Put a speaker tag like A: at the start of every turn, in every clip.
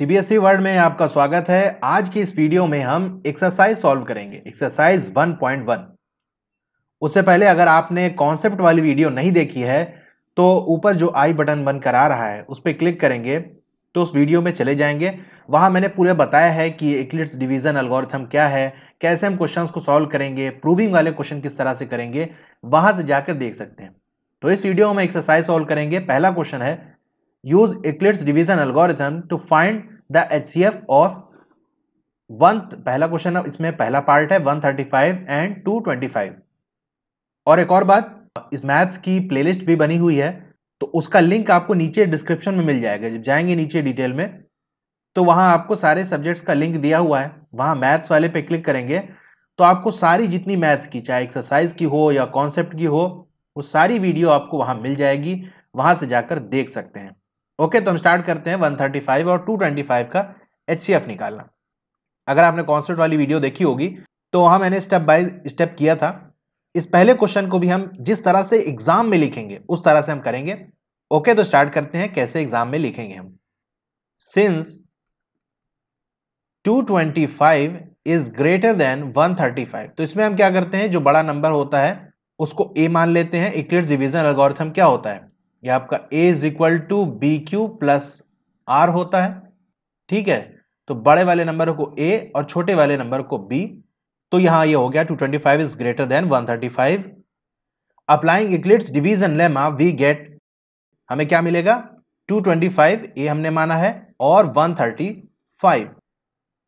A: CBSE world में आपका स्वागत है आज की इस वीडियो में हम एक्सरसाइज सॉल्व करेंगे एक्सरसाइज 1.1 उससे पहले अगर आपने कॉन्सेप्ट वाली वीडियो नहीं देखी है तो ऊपर जो आई बटन बन कर आ रहा है उस पर क्लिक करेंगे तो उस वीडियो में चले जाएंगे वहां मैंने पूरे बताया है कि इक्लिट्स डिवीजन अलगोरिथम क्या है कैसे हम क्वेश्चन को सॉल्व करेंगे प्रूविंग वाले क्वेश्चन किस तरह से करेंगे वहां से जाकर देख सकते हैं तो इस वीडियो में एक्सरसाइज सॉल्व करेंगे पहला क्वेश्चन है use Euclid's division algorithm to find the HCF of one पहला क्वेश्चन है इसमें पहला पार्ट है 135 एंड 225 और एक और बात इस मैथ्स की प्लेलिस्ट भी बनी हुई है तो उसका लिंक आपको नीचे डिस्क्रिप्शन में मिल जाएगा जब जाएंगे नीचे डिटेल में तो वहां आपको सारे सब्जेक्ट्स का लिंक दिया हुआ है वहां मैथ्स वाले पे क्लिक करेंगे तो आपको सारी जितनी मैथ्स की चाहे एक्सरसाइज की हो या कॉन्सेप्ट की हो वो सारी वीडियो आपको वहां मिल जाएगी वहां से जाकर देख सकते हैं ओके तो हम स्टार्ट करते हैं 135 और 225 का एच निकालना अगर आपने कॉन्सेप्ट वाली वीडियो देखी होगी तो वहाँ मैंने स्टेप बाय स्टेप किया था इस पहले क्वेश्चन को भी हम जिस तरह से एग्जाम में लिखेंगे उस तरह से हम करेंगे ओके तो स्टार्ट करते हैं कैसे एग्जाम में लिखेंगे हम सिंस 225 इज ग्रेटर देन 135 तो इसमें हम क्या करते हैं जो बड़ा नंबर होता है उसको ए मान लेते हैं इक्लियर डिविजन एल्गोरिथम क्या होता है यह आपका A is equal to B Q plus R होता है ठीक है तो बड़े वाले नंबर को ए और छोटे वाले नंबर को बी तो यहां ये यह हो गया 225 is greater than 135 applying Euclid's division lemma we get हमें क्या मिलेगा 225 ए हमने माना है और 135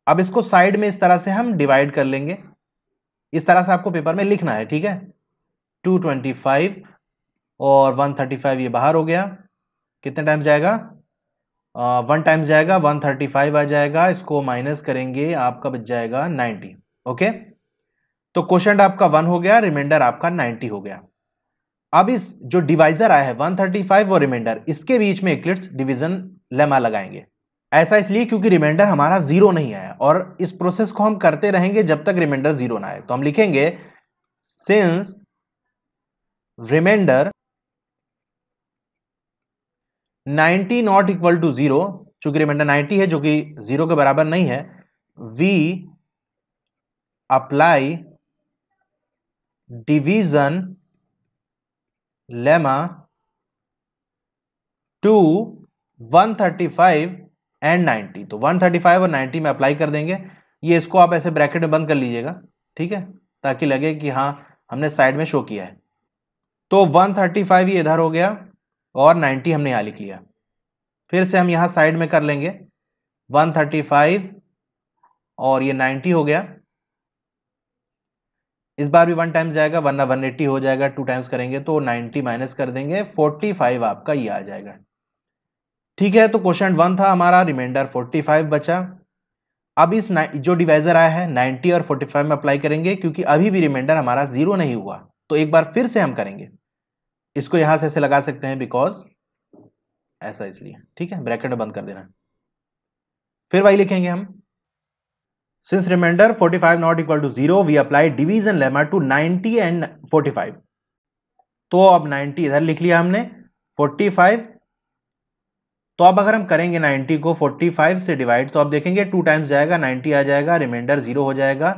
A: अब इसको साइड में इस तरह से हम डिवाइड कर लेंगे इस तरह से आपको पेपर में लिखना है ठीक है 225 और 135 ये बाहर हो गया कितने टाइम्स जाएगा वन टाइम्स जाएगा 135 आ जाएगा इसको माइनस करेंगे आपका बच जाएगा 90 ओके तो क्वेश्चन आपका वन हो गया रिमाइंडर आपका 90 हो गया अब इस जो डिवाइजर आया है 135 और रिमाइंडर इसके बीच में इक्लिट्स डिवीजन लेमा लगाएंगे ऐसा इसलिए क्योंकि रिमाइंडर हमारा जीरो नहीं आया और इस प्रोसेस को हम करते रहेंगे जब तक रिमाइंडर जीरो ना आए तो हम लिखेंगे since remainder 90 not equal to zero चूंकि रिमाइंडर 90 है जो कि जीरो के बराबर नहीं है we apply division lemma to 135 and 90 तो 135 और 90 में अप्लाई कर देंगे ये इसको आप ऐसे ब्रैकेट में बंद कर लीजिएगा ठीक है ताकि लगे कि हाँ हमने साइड में शो किया है तो 135 ये इधर हो गया और 90 हमने यहाँ लिख लिया फिर से हम यहाँ साइड में कर लेंगे 135 और ये 90 हो गया इस बार भी वन टाइम जाएगा वरना वन एट्टी हो जाएगा टू टाइम्स करेंगे तो 90 माइनस कर देंगे फोर्टी फाइव आपका ये आ जाएगा ठीक है तो क्वेश्चन वन था हमारा रिमाइंडर फोर्टी फाइव बचा अब इस जो डिवाइजर आया है नाइन्टी और फोर्टी फाइव में अप्लाई करेंगे क्योंकि अभी भी रिमाइंडर हमारा जीरो नहीं हुआ तो एक बार फिर से हम करेंगे इसको यहां से ऐसे लगा सकते हैं बिकॉज ऐसा इसलिए ठीक है ब्रैकेट बंद कर देना फिर वही लिखेंगे हम since remainder 45 not equal to zero we apply division lemma to 90 and 45 तो अब 90 इधर लिख लिया हमने 45 तो अब अगर हम करेंगे 90 को 45 से डिवाइड तो आप देखेंगे टू टाइम्स जाएगा 90 आ जाएगा रिमाइंडर जीरो हो जाएगा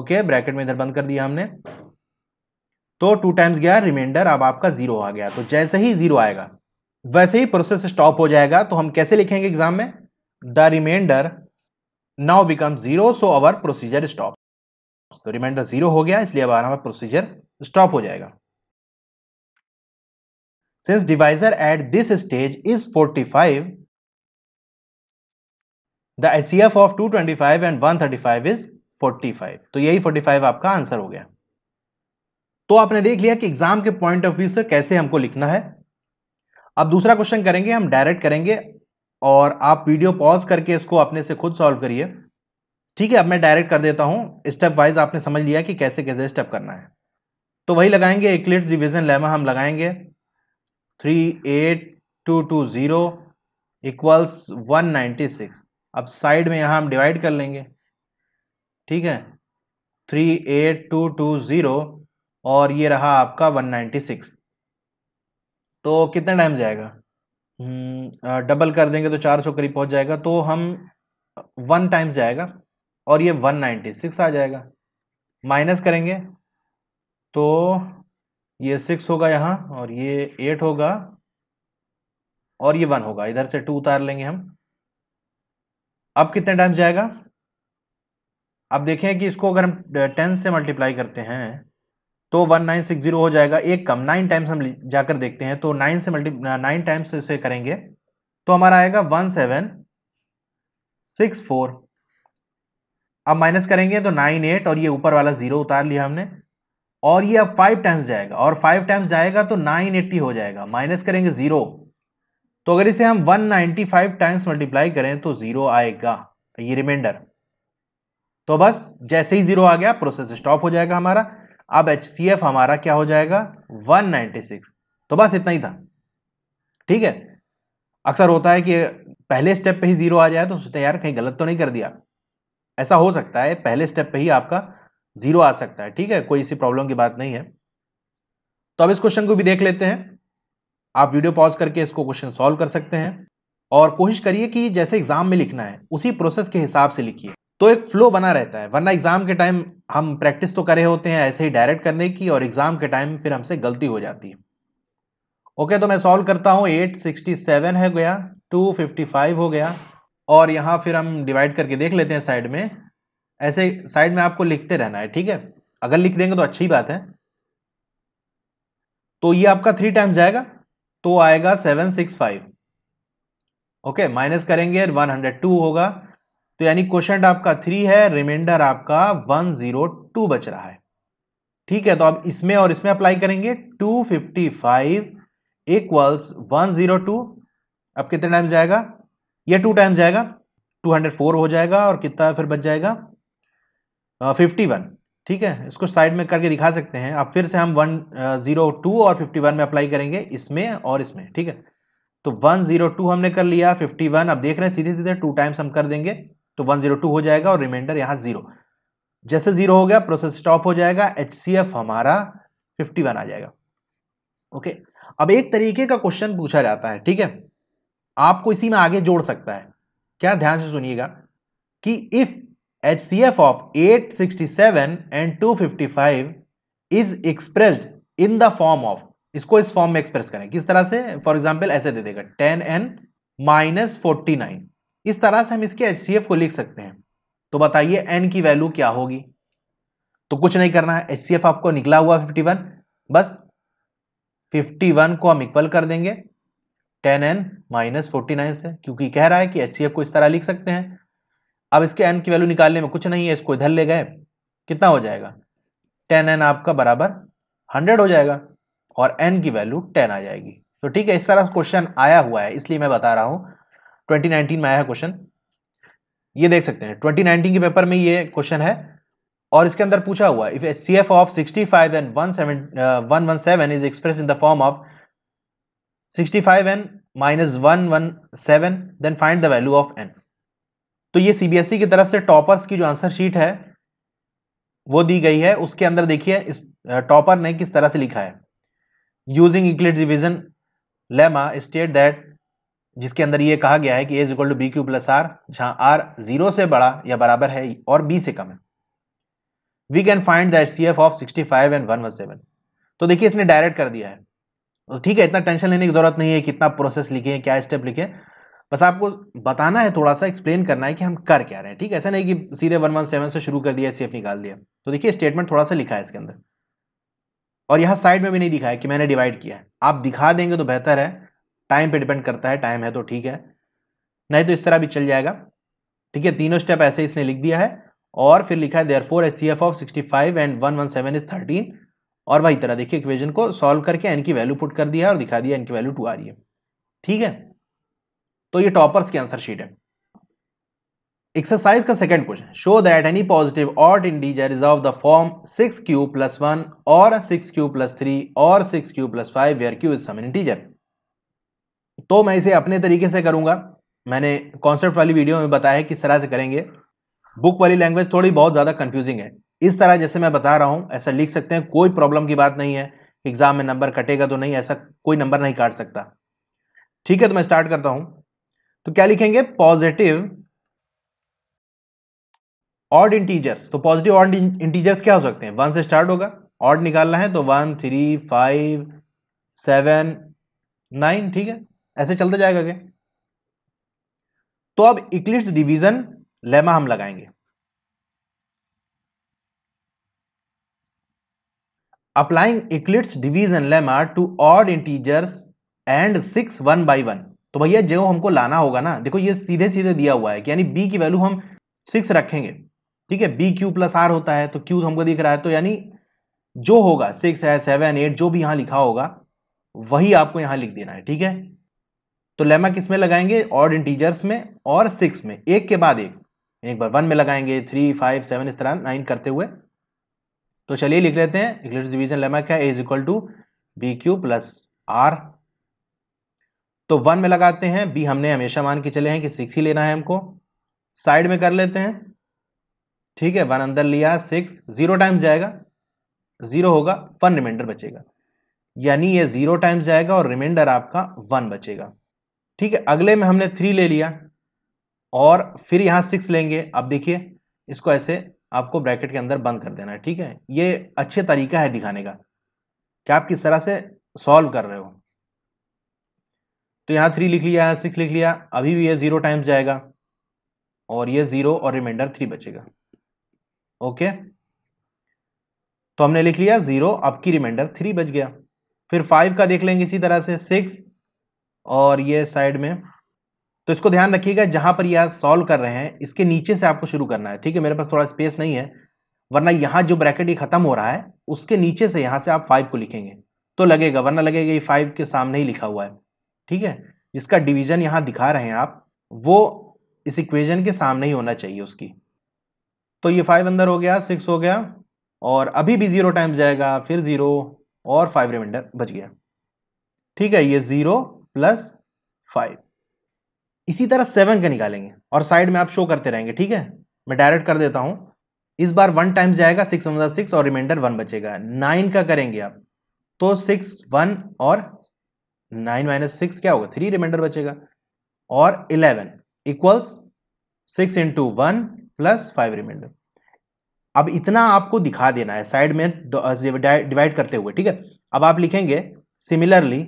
A: ओके ब्रैकेट में इधर बंद कर दिया हमने तो टू टाइम्स गया रिमाइंडर अब आपका जीरो आ गया तो जैसे ही जीरो आएगा वैसे ही प्रोसेस स्टॉप हो जाएगा तो हम कैसे लिखेंगे एग्जाम में the remainder now become zero so our procedure stop तो रिमाइंडर जीरो हो गया इसलिए अब हमारा प्रोसीजर स्टॉप हो जाएगा since divisor at this stage is 45 the HCF of 225 and 135 is 45 तो यही 45 आपका आंसर हो गया तो आपने देख लिया कि एग्जाम के पॉइंट ऑफ व्यू से कैसे हमको लिखना है अब दूसरा क्वेश्चन करेंगे हम डायरेक्ट करेंगे और आप वीडियो पॉज करके इसको अपने से खुद सॉल्व करिए ठीक है अब मैं डायरेक्ट कर देता हूं स्टेप वाइज आपने समझ लिया कि कैसे कैसे स्टेप करना है तो वही लगाएंगे एक एकलेट्स डिविजन लेमा हम लगाएंगे three eight two two zero equals one ninety six अब साइड में यहाँ हम डिवाइड कर लेंगे ठीक है three eight two two zero और ये रहा आपका 196 तो कितना टाइम जाएगा हम्म, डबल कर देंगे तो 400 करीब पहुंच जाएगा तो हम वन टाइम्स जाएगा और ये 196 आ जाएगा माइनस करेंगे तो ये सिक्स होगा यहाँ और ये एट होगा और ये वन होगा इधर से टू उतार लेंगे हम अब कितने टाइम जाएगा अब देखें कि इसको अगर हम टेन से मल्टीप्लाई करते हैं तो वन नाइन सिक्स जीरो हो जाएगा एक कम नाइन टाइम्स हम जाकर देखते हैं तो नाइन से मल्टी नाइन टाइम्स इसे करेंगे तो हमारा आएगा वन सेवन सिक्स फोर अब माइनस करेंगे तो नाइन एट और ये ऊपर वाला जीरो उतार लिया हमने और ये अब फाइव टाइम्स जाएगा और फाइव टाइम्स जाएगा तो नाइन एट्टी हो जाएगा माइनस करेंगे जीरो तो अगर इसे हम one ninety five times multiply करें तो जीरो आएगा ये रिमाइंडर तो बस जैसे ही जीरो आ गया प्रोसेस स्टॉप हो जाएगा हमारा अब एच हमारा क्या हो जाएगा 196 तो बस इतना ही था ठीक है अक्सर होता है कि पहले स्टेप पे ही जीरो आ जाए तो सोचते यार कहीं गलत तो नहीं कर दिया ऐसा हो सकता है पहले स्टेप पे ही आपका जीरो आ सकता है ठीक है कोई इसी प्रॉब्लम की बात नहीं है तो अब इस क्वेश्चन को भी देख लेते हैं आप वीडियो पॉज करके इसको क्वेश्चन सॉल्व कर सकते हैं और कोशिश करिए कि जैसे एग्जाम में लिखना है उसी प्रोसेस के हिसाब से लिखिए तो एक फ्लो बना रहता है वरना एग्जाम के टाइम हम प्रैक्टिस तो करे होते हैं ऐसे ही डायरेक्ट करने की और एग्जाम के टाइम फिर हमसे गलती हो जाती है ओके तो मैं सॉल्व करता हूँ 867 है गया 255 हो गया और यहाँ फिर हम डिवाइड करके देख लेते हैं साइड में ऐसे साइड में आपको लिखते रहना है ठीक है अगर लिख देंगे तो अच्छी बात है तो ये आपका थ्री टाइम्स जाएगा तो आएगा seven six five okay minus करेंगे वन हंड्रेड टू होगा तो यानी क्वेश्चन आपका थ्री है रिमाइंडर आपका वन जीरो टू बच रहा है ठीक है तो अब इसमें और इसमें अप्लाई करेंगे two fifty five equals one zero two अब कितने टाइम्स जाएगा ये टू टाइम्स जाएगा टू हंड्रेड फोर हो जाएगा और कितना फिर बच जाएगा फिफ्टी वन ठीक है इसको साइड में करके दिखा सकते हैं अब फिर से हम वन जीरो टू और फिफ्टी वन में अप्लाई करेंगे इसमें और इसमें ठीक है तो वन जीरो टू हमने कर लिया फिफ्टी वन अब देख रहे हैं सीधे सीधे टू टाइम्स हम कर देंगे तो 102 हो जाएगा और रिमाइंडर यहां जीरो जैसे जीरो हो गया प्रोसेस स्टॉप हो जाएगा एच हमारा 51 आ जाएगा ओके अब एक तरीके का क्वेश्चन पूछा जाता है ठीक है आपको इसी में आगे जोड़ सकता है क्या ध्यान से सुनिएगा कि if H C F of eight sixty seven and two fifty five is expressed in the form of इसको इस फॉर्म में एक्सप्रेस करें किस तरह से फॉर एग्जाम्पल ऐसे दे देगा ten N minus forty nine इस तरह से हम इसके एच को लिख सकते हैं तो बताइए एन की वैल्यू क्या होगी तो कुछ नहीं करना है एच आपको निकला हुआ 51 बस 51 को हम इक्वल कर देंगे 10n एन माइनस फोर्टी से क्योंकि कह रहा है कि एच को इस तरह लिख सकते हैं अब इसके एन की वैल्यू निकालने में कुछ नहीं है इसको इधर ले गए कितना हो जाएगा टेन एन आपका बराबर हंड्रेड हो जाएगा और एन की वैल्यू टेन आ जाएगी तो ठीक है इस तरह क्वेश्चन आया हुआ है इसलिए मैं बता रहा हूँ 2019 में आया क्वेश्चन ये देख सकते हैं 2019 के पेपर में ये क्वेश्चन है और इसके अंदर पूछा हुआ if C F of sixty five and one seven is expressed in the form of sixty minus one one seven then find the value of N तो ये सीबीएसई e की तरफ से टॉपर्स की जो आंसर शीट है वो दी गई है उसके अंदर देखिए इस टॉपर uh, ने किस तरह से लिखा है using English division lemma state that जिसके अंदर ये कहा गया है कि A equal to B Q plus R जहां आर जीरो से बड़ा या बराबर है और बी से कम है we can find the H C F of sixty five and one one seven तो देखिए इसने डायरेक्ट कर दिया है तो ठीक है इतना टेंशन लेने की जरूरत नहीं है कितना प्रोसेस लिखे क्या स्टेप लिखे बस आपको बताना है थोड़ा सा एक्सप्लेन करना है कि हम कर क्या रहे हैं ठीक है ऐसा नहीं कि सीधे वन वन सेवन से शुरू कर दिया एच निकाल दिया तो देखिए स्टेटमेंट थोड़ा सा लिखा है इसके अंदर और यहाँ साइड में भी नहीं दिखा है कि मैंने डिवाइड किया है आप दिखा देंगे तो बेहतर है टाइम पे डिपेंड करता है टाइम है तो ठीक है नहीं तो इस तरह भी चल जाएगा ठीक है तीनों स्टेप ऐसे इसने लिख दिया है और फिर लिखा है there four H of sixty five and one one seven is thirteen और वही तरह देखिए इक्वेजन को सॉल्व करके एन की वैल्यू पुट कर दिया और दिखा दिया एन की वैल्यू टू आ रही है ठीक है तो ये टॉपर्स की आंसर शीट है एक्सरसाइज का second question show that any positive odd integer is of the form six Q plus one और सिक्स क्यू प्लस थ्री और six Q plus five where Q is some integer तो मैं इसे अपने तरीके से करूँगा मैंने कॉन्सेप्ट वाली वीडियो में बताया है किस तरह से करेंगे बुक वाली लैंग्वेज थोड़ी बहुत ज़्यादा कन्फ्यूजिंग है इस तरह जैसे मैं बता रहा हूँ ऐसा लिख सकते हैं कोई प्रॉब्लम की बात नहीं है एग्ज़ाम में नंबर कटेगा तो नहीं ऐसा कोई नंबर नहीं काट सकता ठीक है तो मैं स्टार्ट करता हूं तो क्या लिखेंगे पॉजिटिव ऑड इंटीजर्स तो पॉजिटिव ऑड इंटीजर्स क्या हो सकते हैं वन से स्टार्ट होगा ऑड निकालना है तो one three five seven nine ठीक है ऐसे चलता जाएगा क्या तो अब इक्लिट्स डिवीजन लेमा हम लगाएंगे applying Euclid's division lemma to odd integers and six one by one तो भैया जो हमको लाना होगा ना देखो ये सीधे सीधे दिया हुआ है कि यानी बी की वैल्यू हम सिक्स रखेंगे ठीक है बी क्यू प्लस आर होता है तो क्यू तो हमको दिख रहा है तो यानी जो होगा सिक्स है सेवन एट जो भी यहां लिखा होगा वही आपको यहां लिख देना है ठीक है तो लेमा किस में लगाएंगे ऑड इंटीजर्स में और सिक्स में एक के बाद एक एक बार वन में लगाएंगे थ्री फाइव सेवन इस तरह नाइन करते हुए तो चलिए लिख लेते हैं डिवीजन लेमा क्या is equal to B Q plus R तो वन में लगाते हैं बी हमने हमेशा मान के चले हैं कि सिक्स ही लेना है हमको साइड में कर लेते हैं ठीक है वन अंदर लिया सिक्स जीरो टाइम्स जाएगा जीरो होगा वन रिमाइंडर बचेगा यानी ये जीरो टाइम्स जाएगा और रिमाइंडर आपका वन बचेगा ठीक है अगले में हमने थ्री ले लिया और फिर यहाँ सिक्स लेंगे अब देखिए इसको ऐसे आपको ब्रैकेट के अंदर बंद कर देना है ठीक है ये अच्छे तरीका है दिखाने का कि आप किस तरह से सॉल्व कर रहे हो तो यहाँ थ्री लिख लिया सिक्स लिख लिया अभी भी ये ज़ीरो टाइम्स जाएगा और ये ज़ीरो और रिमाइंडर थ्री बचेगा ओके तो हमने लिख लिया ज़ीरो अब की रिमाइंडर थ्री बच गया फिर फाइव का देख लेंगे इसी तरह से सिक्स और ये साइड में तो इसको ध्यान रखिएगा जहां पर ये सॉल्व कर रहे हैं इसके नीचे से आपको शुरू करना है ठीक है मेरे पास थोड़ा स्पेस नहीं है वरना यहाँ जो ब्रैकेट ये खत्म हो रहा है उसके नीचे से यहाँ से आप फाइव को लिखेंगे तो लगेगा वरना लगेगा ये फाइव के सामने ही लिखा हुआ है ठीक है जिसका डिवीजन यहाँ दिखा रहे हैं आप वो इस इक्वेजन के सामने ही होना चाहिए उसकी तो ये फाइव अंदर हो गया सिक्स हो गया और अभी भी जीरो टाइम्स जाएगा फिर जीरो और फाइव रिमाइंडर बच गया ठीक है ये जीरो प्लस फाइव इसी तरह सेवन का निकालेंगे और साइड में आप शो करते रहेंगे ठीक है मैं डायरेक्ट कर देता हूं इस बार वन टाइम्स जाएगा सिक्स वन सिक्स और रिमाइंडर वन बचेगा नाइन का करेंगे आप तो सिक्स वन और नाइन माइनस सिक्स क्या होगा थ्री रिमाइंडर बचेगा और eleven equals six into one plus five remainder अब इतना आपको दिखा देना है साइड में डिवाइड uh, करते हुए ठीक है अब आप लिखेंगे सिमिलरली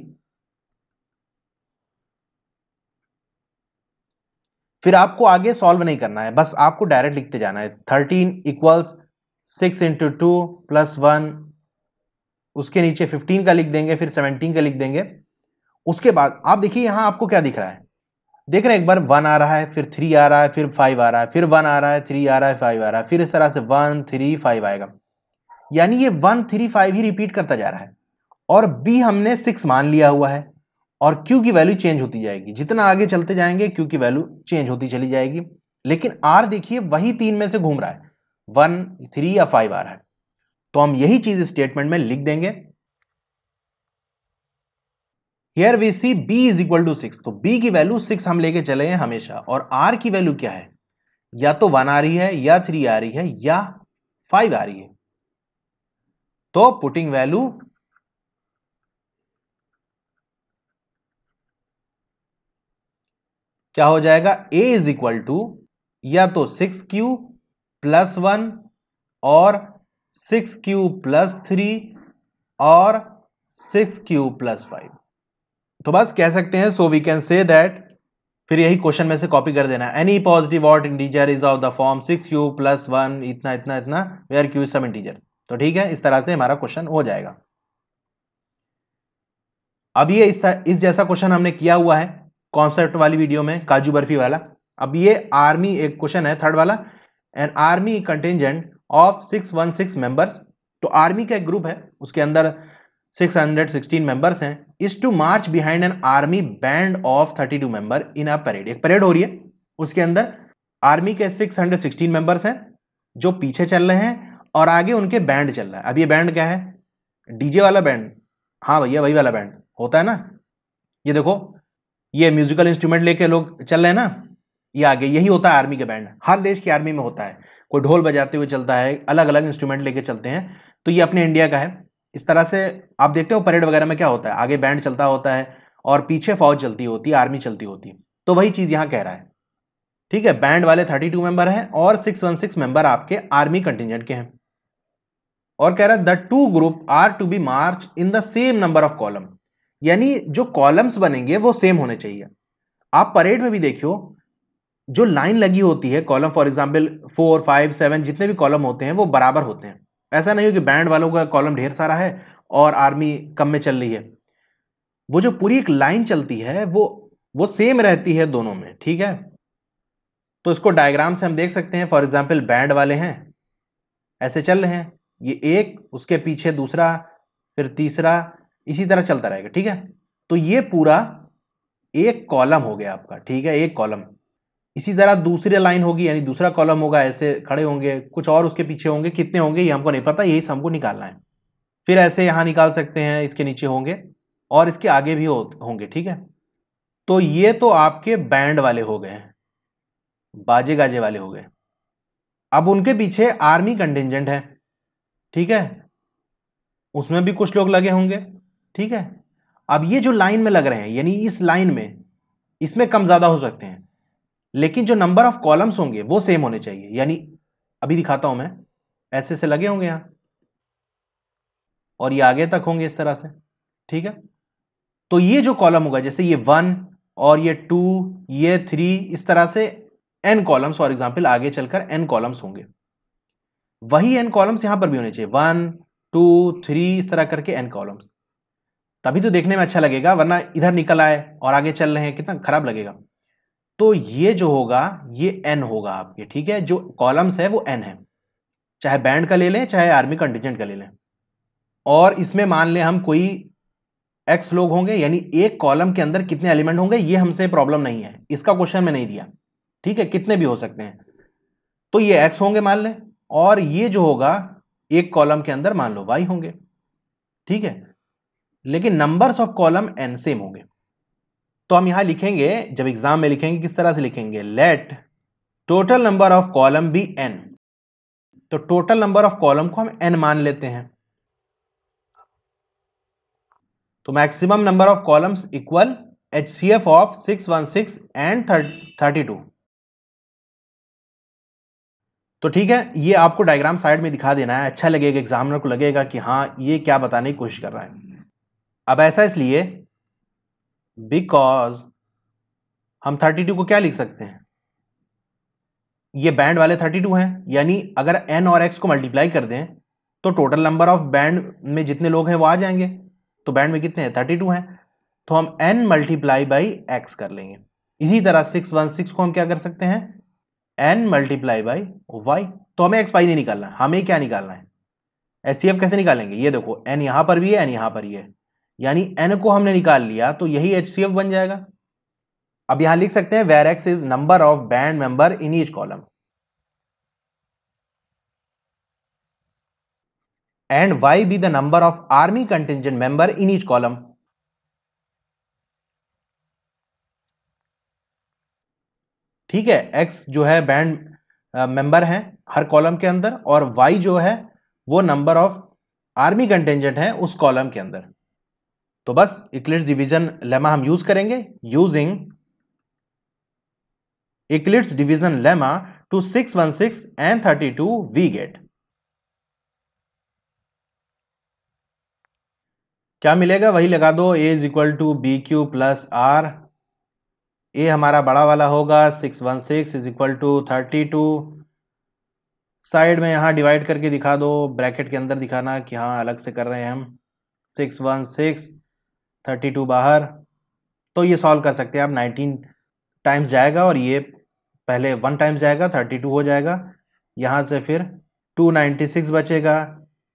A: फिर आपको आगे सॉल्व नहीं करना है बस आपको डायरेक्ट लिखते जाना है thirteen equals six into two plus one उसके नीचे फिफ्टीन का लिख देंगे फिर सेवनटीन का लिख देंगे उसके बाद आप देखिए यहाँ आपको क्या दिख रहा है देख रहे हैं एक बार वन आ रहा है फिर थ्री आ रहा है फिर फाइव आ रहा है फिर वन आ रहा है थ्री आ रहा है फाइव आ रहा है फिर इस तरह से वन थ्री फाइव आएगा यानी ये वन थ्री फाइव ही रिपीट करता जा रहा है और बी हमने सिक्स मान लिया हुआ है और क्यू की वैल्यू चेंज होती जाएगी जितना आगे चलते जाएंगे क्यू की वैल्यू चेंज होती चली जाएगी लेकिन आर देखिए वही तीन में से घूम रहा है वन थ्री या फाइव आर है तो हम यही चीज स्टेटमेंट में लिख देंगे here we see B is equal to six तो बी की वैल्यू सिक्स हम लेके चले हैं हमेशा और आर की वैल्यू क्या है या तो वन आ रही है या थ्री आ रही है या फाइव आ रही है तो पुटिंग वैल्यू क्या हो जाएगा ए इज इक्वल टू या तो सिक्स क्यू प्लस वन और सिक्स क्यू प्लस थ्री और सिक्स क्यू प्लस फाइव तो बस कह सकते हैं so we can say that फिर यही क्वेश्चन में से कॉपी कर देना any positive odd integer is of the form six Q plus one इतना इतना इतना वेयर क्यू सम इंटीजर तो ठीक है इस तरह से हमारा क्वेश्चन हो जाएगा अब ये इस, इस जैसा क्वेश्चन हमने किया हुआ है कॉन्सेप्ट वाली वीडियो में काजू बर्फी वाला अब ये आर्मी एक क्वेश्चन है थर्ड वाला an army contingent of six one six members तो आर्मी का एक ग्रुप है उसके अंदर 616 मेंबर्स हैं is to march behind an army band of 32 member in a parade एक परेड हो रही है उसके अंदर आर्मी के 616 मेंबर्स हैं जो पीछे चल रहे हैं और आगे उनके बैंड चल रहा है अब ये बैंड क्या है डीजे वाला बैंड हाँ भैया वही वाला बैंड होता है ना ये देखो ये म्यूजिकल इंस्ट्रूमेंट लेके लोग चल रहे हैं ना ये आगे यही होता है आर्मी के बैंड हर देश की आर्मी में होता है कोई ढोल बजाते हुए चलता है अलग अलग इंस्ट्रूमेंट लेके चलते हैं तो ये अपने इंडिया का है इस तरह से आप देखते हो परेड वगैरह में क्या होता है आगे बैंड चलता होता है और पीछे फौज चलती होती है आर्मी चलती होती है तो वही चीज़ यहाँ कह रहा है ठीक है बैंड वाले 32 मेंबर हैं और 616 मेंबर आपके आर्मी कंटिजेंट के हैं और कह रहा है the two group are to be march in the same number of column यानी जो कॉलम्स बनेंगे वो सेम होने चाहिए आप परेड में भी देखियो जो लाइन लगी होती है column for example four five seven जितने भी कॉलम होते हैं वो बराबर होते हैं ऐसा नहीं हो कि बैंड वालों का कॉलम ढेर सारा है और आर्मी कम में चल रही है वो जो पूरी एक लाइन चलती है वो वो सेम रहती है दोनों में ठीक है तो इसको डायग्राम से हम देख सकते हैं फॉर एग्जाम्पल बैंड वाले हैं ऐसे चल रहे हैं ये एक उसके पीछे दूसरा फिर तीसरा इसी तरह चलता रहेगा ठीक है तो ये पूरा एक कॉलम हो गया आपका ठीक है एक कॉलम इसी तरह दूसरी लाइन होगी यानी दूसरा कॉलम होगा ऐसे खड़े होंगे कुछ और उसके पीछे होंगे कितने होंगे ये हमको नहीं पता यही हमको निकालना है फिर ऐसे यहाँ निकाल सकते हैं इसके नीचे होंगे और इसके आगे भी होंगे ठीक है तो ये तो आपके बैंड वाले हो गए बाजे गाजे वाले हो गए अब उनके पीछे आर्मी कंटेंजेंट है ठीक है उसमें भी कुछ लोग लगे होंगे ठीक है अब ये जो लाइन में लग रहे हैं यानी इस लाइन में इसमें कम ज़्यादा हो सकते हैं लेकिन जो नंबर ऑफ कॉलम्स होंगे वो सेम होने चाहिए यानी अभी दिखाता हूं मैं ऐसे से लगे होंगे यहां और ये आगे तक होंगे इस तरह से ठीक है तो ये जो कॉलम होगा जैसे ये वन और ये टू ये थ्री इस तरह से एन कॉलम्स फॉर एग्जाम्पल आगे चलकर एन कॉलम्स होंगे वही एन कॉलम्स यहां पर भी होने चाहिए वन टू थ्री इस तरह करके एन कॉलम्स तभी तो देखने में अच्छा लगेगा वरना इधर निकल आए और आगे चल रहे हैं कितना खराब लगेगा तो ये जो होगा ये एन होगा आपके ठीक है जो कॉलम्स है वो एन है चाहे बैंड का ले लें चाहे आर्मी कंटिजेंट का ले लें और इसमें मान लें हम कोई एक्स लोग होंगे यानी एक कॉलम के अंदर कितने एलिमेंट होंगे ये हमसे प्रॉब्लम नहीं है इसका क्वेश्चन मैं नहीं दिया ठीक है कितने भी हो सकते हैं तो ये एक्स होंगे मान लें और ये जो होगा एक कॉलम के अंदर मान लो वाई होंगे ठीक है लेकिन numbers of column N same होंगे तो हम यहां लिखेंगे जब एग्जाम में लिखेंगे किस तरह से लिखेंगे let total number of column be n तो टोटल नंबर ऑफ कॉलम को हम एन मान लेते हैं तो maximum number of columns equal H C F of six one six and thirty two तो ठीक है ये आपको डायग्राम साइड में दिखा देना है अच्छा लगेगा एग्जामिनर को लगेगा कि हाँ ये क्या बताने की कोशिश कर रहा है अब ऐसा इसलिए बिकॉज हम 32 को क्या लिख सकते हैं ये बैंड वाले 32 हैं यानी अगर n और x को मल्टीप्लाई कर दें तो टोटल नंबर ऑफ बैंड में जितने लोग हैं वो आ जाएंगे तो बैंड में कितने हैं 32 हैं तो हम n मल्टीप्लाई बाई एक्स कर लेंगे इसी तरह 616 को हम क्या कर सकते हैं n मल्टीप्लाई बाई वाई तो हमें एक्स वाई नहीं निकालना हमें क्या निकालना है एस कैसे निकालेंगे ये देखो एन यहां पर भी है एन यहां पर ही है यानी एन को हमने निकाल लिया तो यही एच बन जाएगा अब यहां लिख सकते हैं where x is number of band member in each column and y be the number of army contingent member in each column ठीक है एक्स जो है बैंड मेंबर है हर कॉलम के अंदर और वाई जो है वो नंबर ऑफ आर्मी कंटेंजेंट है उस कॉलम के अंदर तो बस इक्लिट्स डिवीजन लेमा हम यूज करेंगे using Euclid's division lemma to six one six and thirty two we get क्या मिलेगा वही लगा दो a is equal to B Q plus r a हमारा बड़ा वाला होगा six one six is equal to thirty two side में यहाँ डिवाइड करके दिखा दो ब्रैकेट के अंदर दिखाना कि हाँ अलग से कर रहे हैं हम six one six thirty two बाहर तो ये सॉल्व कर सकते हैं आप नाइनटीन टाइम्स जाएगा और ये पहले वन टाइम्स जाएगा थर्टी टू हो जाएगा यहाँ से फिर टू नाइन्टी सिक्स बचेगा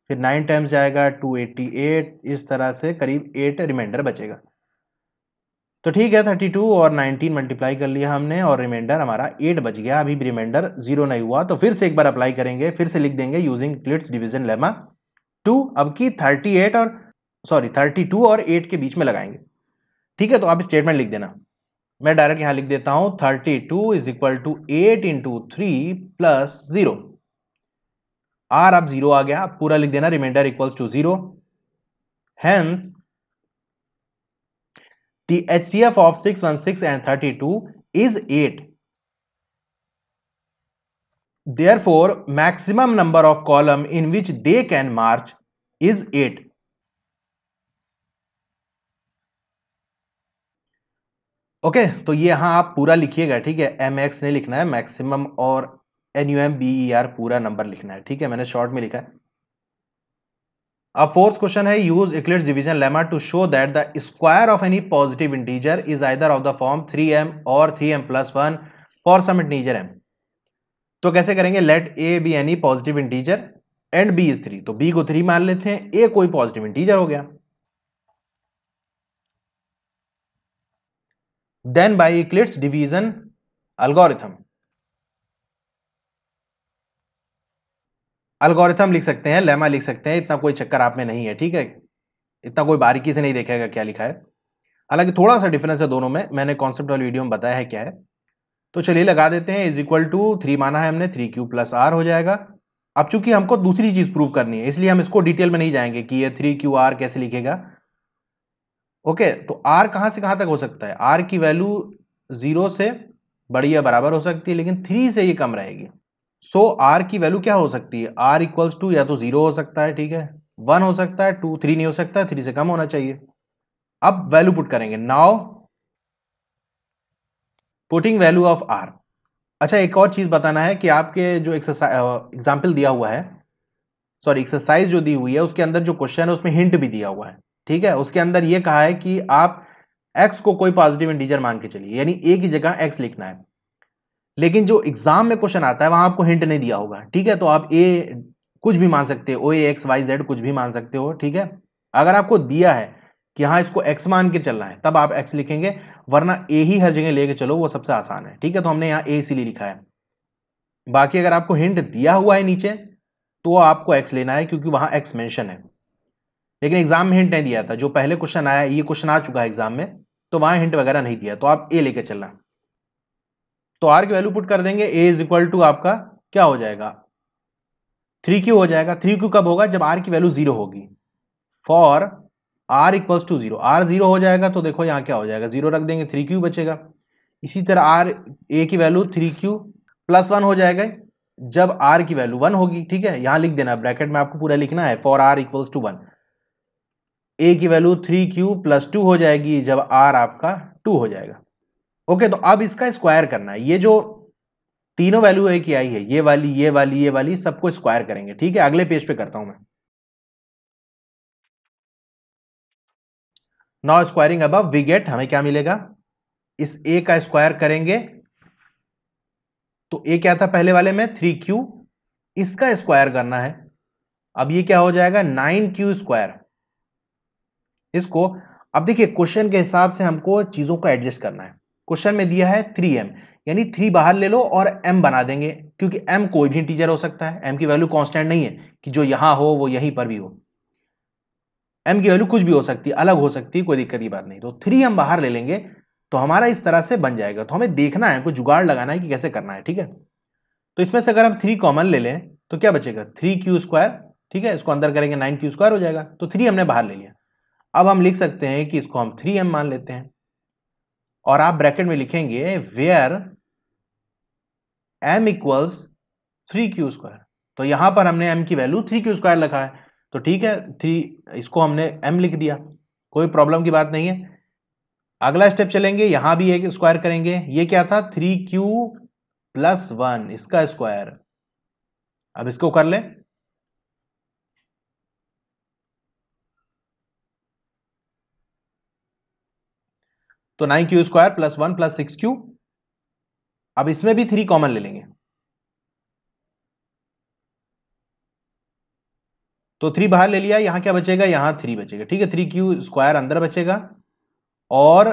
A: फिर नाइन टाइम्स जाएगा टू एट्टी एट इस तरह से करीब एट रिमाइंडर बचेगा तो ठीक है थर्टी टू और नाइनटीन मल्टीप्लाई कर लिया हमने और रिमाइंडर हमारा एट बच गया अभी भी रिमाइंडर जीरो नहीं हुआ तो फिर से एक बार अप्लाई करेंगे फिर से लिख देंगे using Euclid's division lemma to अब की थर्टी एट और सॉरी थर्टी टू और एट के बीच में लगाएंगे ठीक है तो आप स्टेटमेंट लिख देना मैं डायरेक्ट यहां लिख देता हूं thirty two is equal to eight into three plus zero r अब जीरो आ गया पूरा लिख देना remainder equal to zero six one six and thirty two is eight therefore maximum number of column in which they can march is eight okay तो ये यहाँ आप पूरा लिखिएगा ठीक है एम एक्स नहीं लिखना है मैक्सिमम और N U M B E R पूरा नंबर लिखना है ठीक है मैंने शॉर्ट में लिखा है अब फोर्थ क्वेश्चन है use Euclid division lemma to show that the square of any positive integer is either of the form m और m plus one for some integer m तो कैसे करेंगे let a be any positive integer and b is three तो b को three मान लेते हैं ए कोई पॉजिटिव इंटीजर हो गया then by Euclid's division algorithm algorithm लिख सकते हैं लेमा लिख सकते हैं इतना कोई चक्कर आप में नहीं है ठीक है इतना कोई बारीकी से नहीं देखेगा क्या लिखा है हालांकि थोड़ा सा डिफरेंस है दोनों में मैंने कॉन्सेप्ट वाली वीडियो में बताया है क्या है तो चलिए लगा देते हैं इज इक्वल टू थ्री माना है हमने थ्री क्यू प्लस आर हो जाएगा अब चूंकि हमको दूसरी चीज प्रूव करनी है इसलिए हम इसको डिटेल में नहीं जाएंगे कि ये थ्री क्यू आर कैसे लिखेगा ओके तो आर कहाँ से कहाँ तक हो सकता है आर की वैल्यू जीरो से बड़ी या बराबर हो सकती है लेकिन थ्री से ये कम रहेगी सो so, आर की वैल्यू क्या हो सकती है आर इक्वल्स टू या तो जीरो हो सकता है ठीक है वन हो सकता है टू थ्री नहीं हो सकता थ्री से कम होना चाहिए अब वैल्यू पुट करेंगे now putting value of r अच्छा एक और चीज़ बताना है कि आपके जो एक्सरसाइज एग्जाम्पल दिया हुआ है सॉरी एक्सरसाइज जो दी हुई है उसके अंदर जो क्वेश्चन है उसमें हिंट भी दिया हुआ है ठीक है उसके अंदर ये कहा है कि आप एक्स को कोई पॉजिटिव इंटीजर मान के चलिए यानी ए की जगह एक्स लिखना है लेकिन जो एग्जाम में क्वेश्चन आता है वहां आपको हिंट नहीं दिया होगा ठीक है तो आप ए कुछ भी मान सकते हो ए एक्स वाई जेड कुछ भी मान सकते हो ठीक है अगर आपको दिया है कि हाँ इसको एक्स मान के चलना है तब आप एक्स लिखेंगे वरना ए ही हर जगह लेके चलो वो सबसे आसान है ठीक है तो हमने यहाँ ए इसीलिए लिखा है बाकी अगर आपको हिंट दिया हुआ है नीचे तो आपको एक्स लेना है क्योंकि वहां एक्स मेंशन है लेकिन एग्जाम में हिंट नहीं दिया था जो पहले क्वेश्चन आया ये क्वेश्चन आ चुका है एग्जाम में तो वहां हिंट वगैरह नहीं दिया तो आप ए लेके चलना तो आर की वैल्यू पुट कर देंगे ए इज इक्वल टू आपका क्या हो जाएगा थ्री क्यू हो जाएगा थ्री क्यू कब होगा जब आर की वैल्यू जीरो होगी for r equals to zero r zero हो जाएगा तो देखो यहाँ क्या हो जाएगा जीरो रख देंगे थ्री क्यू बचेगा इसी तरह आर ए की value three q plus one हो जाएगा जब आर की वैल्यू वन होगी ठीक है यहाँ लिख देना ब्रैकेट में आपको पूरा लिखना है for r equals to one a की value three q plus two हो जाएगी जब आर आपका टू हो जाएगा ओके तो अब इसका स्क्वायर करना है ये जो तीनों वैल्यू है कि आई है ये वाली ये वाली ये वाली सबको स्क्वायर करेंगे ठीक है अगले पेज पे करता हूं मैं नाउ स्क्वायरिंग अब वी गेट हमें क्या मिलेगा इस ए का स्क्वायर करेंगे तो ए क्या था पहले वाले में थ्री क्यू इसका स्क्वायर करना है अब ये क्या हो जाएगा नाइन क्यू स्क्वायर इसको अब देखिए क्वेश्चन के हिसाब से हमको चीज़ों को एडजस्ट करना है क्वेश्चन में दिया है थ्री एम यानी थ्री बाहर ले लो और एम बना देंगे क्योंकि एम कोई भी इंटीजर हो सकता है एम की वैल्यू कॉन्स्टेंट नहीं है कि जो यहां हो वो यहीं पर भी हो एम की वैल्यू कुछ भी हो सकती है अलग हो सकती है कोई दिक्कत की बात नहीं तो थ्री हम बाहर ले लेंगे तो हमारा इस तरह से बन जाएगा तो हमें देखना है हमको जुगाड़ लगाना है कि कैसे करना है ठीक है तो इसमें से अगर हम थ्री कॉमन ले लें तो क्या बचेगा थ्री क्यू स्क्वायर ठीक है इसको अंदर करेंगे नाइन क्यू स्क्वायर हो जाएगा तो थ्री हमने बाहर ले लिया अब हम लिख सकते हैं कि इसको हम थ्री एम मान लेते हैं और आप ब्रैकेट में लिखेंगे where m equals three q square तो यहां पर हमने एम की वैल्यू थ्री क्यू स्क्वायर लिखा है तो ठीक है थ्री इसको हमने एम लिख दिया कोई प्रॉब्लम की बात नहीं है अगला स्टेप चलेंगे यहां भी एक स्क्वायर करेंगे ये क्या था थ्री क्यू प्लस वन इसका स्क्वायर अब इसको कर ले तो nine q square plus one plus six q अब इसमें भी थ्री कॉमन ले लेंगे तो थ्री बाहर ले लिया यहां क्या बचेगा यहां थ्री बचेगा ठीक है थ्री क्यू स्क्वायर अंदर बचेगा और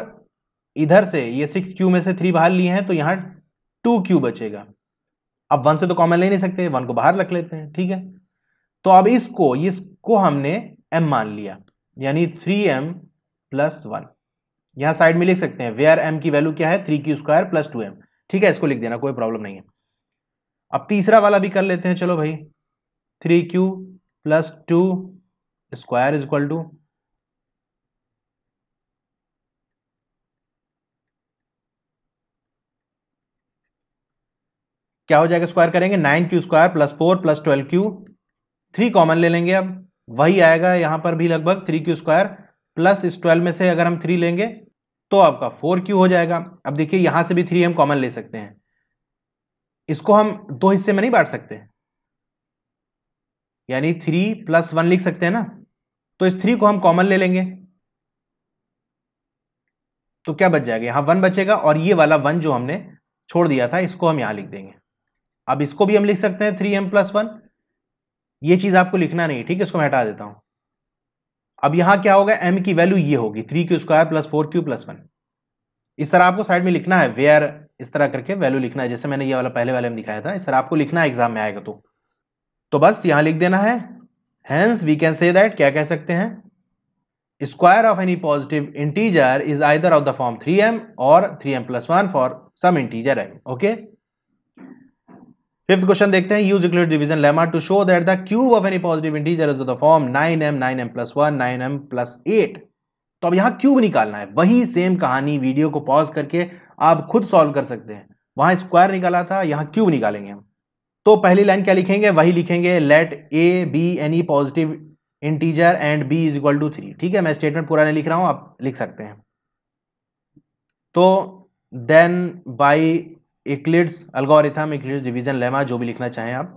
A: इधर से ये सिक्स क्यू में से थ्री बाहर लिए हैं तो यहां टू क्यू बचेगा अब वन से तो कॉमन ले नहीं सकते वन को बाहर रख लेते हैं ठीक है तो अब इसको इसको हमने एम मान लिया यानी थ्री एम प्लस वन यहाँ साइड में लिख सकते हैं वेयर एम की वैल्यू क्या है three q square plus two m ठीक है इसको लिख देना कोई प्रॉब्लम नहीं है अब तीसरा वाला भी कर लेते हैं चलो भाई three q plus two square is equal to क्या हो जाएगा स्क्वायर करेंगे nine q square plus four plus twelve q three common ले लेंगे अब वही आएगा यहां पर भी लगभग थ्री क्यू स्क्वायर प्लस इस ट्वेल्व में से अगर हम थ्री लेंगे तो आपका फोर क्यू हो जाएगा अब देखिए यहां से भी थ्री हम कॉमन ले सकते हैं इसको हम दो हिस्से में नहीं बांट सकते यानी थ्री प्लस वन लिख सकते हैं ना तो इस थ्री को हम कॉमन ले लेंगे तो क्या बच जाएगा यहां वन बचेगा और ये वाला वन जो हमने छोड़ दिया था इसको हम यहां लिख देंगे अब इसको भी हम लिख सकते हैं थ्री एम प्लस वन ये चीज़ आपको लिखना नहीं ठीक है इसको मैं हटा देता हूं अब यहां क्या होगा एम की वैल्यू ये होगी three q square plus four q plus one इस तरह आपको साइड में लिखना है वेयर इस तरह करके वैल्यू लिखना है जैसे मैंने ये वाला पहले वाले में दिखाया था इस तरह आपको लिखना है एग्जाम में आएगा तो तो बस यहां लिख देना है hence we can say that क्या कह सकते हैं square of any positive integer is either of the form three m और three m plus one for some integer m okay fifth question देखते हैं use Euclid division lemma to show that the cube of any positive integer is the form 9m 9m plus one nine m plus eight तो अब यहां cube निकालना है वही same कहानी video को पॉज करके आप खुद सॉल्व कर सकते हैं वहां स्क्वायर निकाला था यहां क्यूब निकालेंगे हम तो पहली लाइन क्या लिखेंगे वही लिखेंगे let a be any positive integer and b is equal to three ठीक है मैं स्टेटमेंट पूरा नहीं लिख रहा हूं आप लिख सकते हैं तो then by Euclid's algorithm Euclid's division lemma जो भी लिखना चाहें आप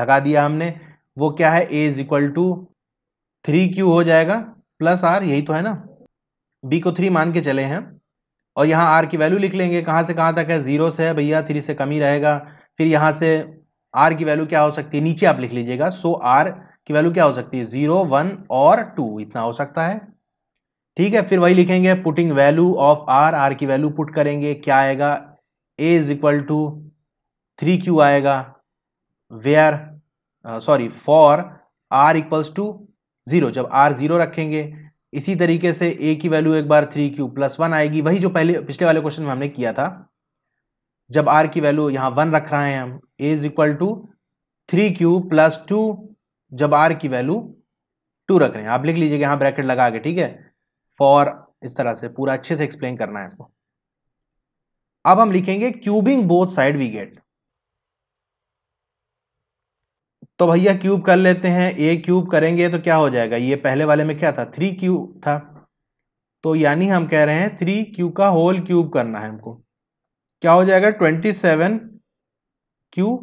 A: लगा दिया हमने वो क्या है a is equal to three q हो जाएगा प्लस आर यही तो है ना बी को थ्री मान के चले हैं और यहाँ आर की वैल्यू लिख लेंगे कहाँ से कहाँ तक है जीरो से है भैया थ्री से कम ही रहेगा फिर यहाँ से आर की वैल्यू क्या हो सकती है नीचे आप लिख लीजिएगा सो आर की वैल्यू क्या हो सकती है जीरो वन और टू इतना हो सकता है ठीक है फिर वही लिखेंगे putting value of r r की वैल्यू पुट करेंगे क्या आएगा a is equal to three q आएगा where sorry for r equals to zero जब आर ज़ीरो रखेंगे इसी तरीके से ए की वैल्यू एक बार थ्री क्यू प्लस वन आएगी वही जो पहले पिछले वाले क्वेश्चन में हमने किया था जब आर की वैल्यू यहाँ वन रख रहे हैं हम a is equal to three q plus two जब आर की वैल्यू टू रख रहे हैं आप लिख लीजिएगा यहाँ ब्रैकेट लगा के ठीक है फॉर इस तरह से पूरा अच्छे से एक्सप्लेन करना है आपको अब हम लिखेंगे cubing both side we get तो भैया क्यूब कर लेते हैं ए क्यूब करेंगे तो क्या हो जाएगा ये पहले वाले में क्या था थ्री क्यूब था तो यानी हम कह रहे हैं थ्री क्यू का होल क्यूब करना है हमको क्या हो जाएगा ट्वेंटी सेवन क्यू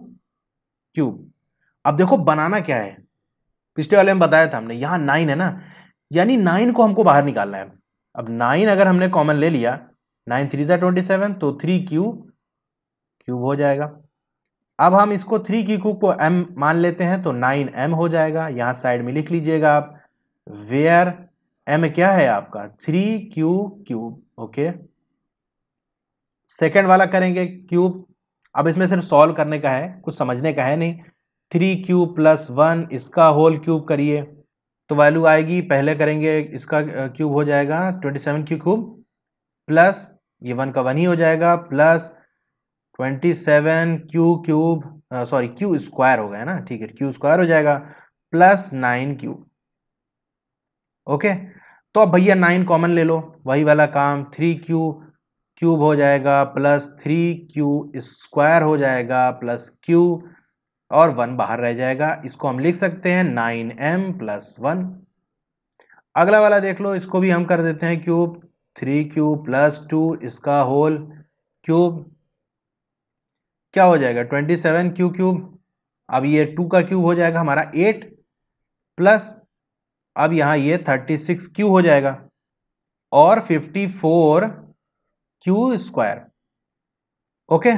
A: क्यूब अब देखो बनाना क्या है पिछले वाले में बताया था हमने यहां नाइन है ना यानी नाइन को हमको बाहर निकालना है अब नाइन अगर हमने कॉमन ले लिया नाइन थ्री जै ट्वेंटी सेवन तो थ्री क्यू क्यूब हो जाएगा अब हम इसको थ्री की क्यूब को एम मान लेते हैं तो नाइन एम हो जाएगा यहाँ साइड में लिख लीजिएगा आप वेयर एम क्या है आपका three q cube okay second वाला करेंगे क्यूब अब इसमें सिर्फ सॉल्व करने का है कुछ समझने का है नहीं थ्री क्यू प्लस वन इसका होल क्यूब करिए तो वैल्यू आएगी पहले करेंगे इसका क्यूब हो जाएगा twenty seven q cube plus ये वन का वन ही हो जाएगा plus twenty seven q cube sorry q square हो गया ना ठीक है क्यू स्क्वायर हो जाएगा प्लस नाइन क्यू ओके तो अब भैया नाइन कॉमन ले लो वही वाला काम थ्री क्यू क्यूब हो जाएगा प्लस थ्री क्यू स्क्वायर हो जाएगा प्लस क्यू और वन बाहर रह जाएगा इसको हम लिख सकते हैं नाइन एम प्लस वन अगला वाला देख लो इसको भी हम कर देते हैं cube three q plus two इसका होल क्यूब क्या हो जाएगा ट्वेंटी सेवन क्यू क्यूब अब ये टू का क्यूब हो जाएगा हमारा एट प्लस अब यहाँ ये थर्टी सिक्स क्यू हो जाएगा और fifty four q square okay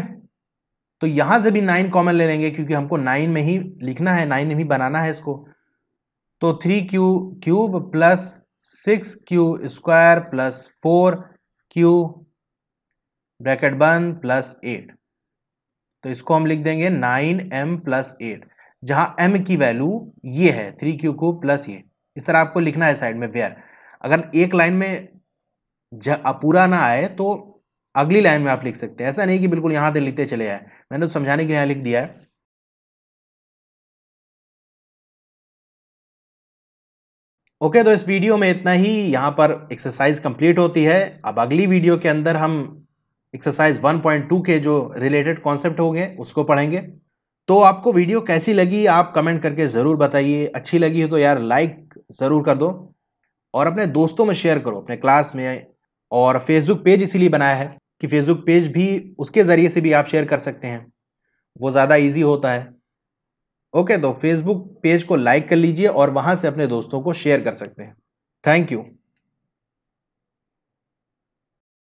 A: तो यहां से भी नाइन कॉमन ले लेंगे क्योंकि हमको नाइन में ही लिखना है नाइन में ही बनाना है इसको तो three q cube plus six q square plus four q bracket बंद प्लस एट तो इसको हम लिख देंगे नाइन एम प्लस एट जहां m की वैल्यू ये है थ्री क्यू को प्लस ये इस तरह आपको लिखना है साइड में वेयर अगर एक लाइन में पूरा ना आए तो अगली लाइन में आप लिख सकते हैं ऐसा नहीं कि बिल्कुल यहां से लिखते चले आए मैंने तो समझाने के लिए यहां लिख दिया है ओके okay, तो इस वीडियो में इतना ही यहाँ पर एक्सरसाइज कंप्लीट होती है अब अगली वीडियो के अंदर हम एक्सरसाइज 1.2 के जो रिलेटेड कॉन्सेप्ट होंगे उसको पढ़ेंगे तो आपको वीडियो कैसी लगी आप कमेंट करके ज़रूर बताइए अच्छी लगी हो तो यार लाइक ज़रूर कर दो और अपने दोस्तों में शेयर करो अपने क्लास में और फेसबुक पेज इसीलिए बनाया है कि फेसबुक पेज भी उसके ज़रिए से भी आप शेयर कर सकते हैं वो ज़्यादा ईजी होता है ओके तो फेसबुक पेज को लाइक कर लीजिए और वहां से अपने दोस्तों को शेयर कर सकते हैं थैंक यू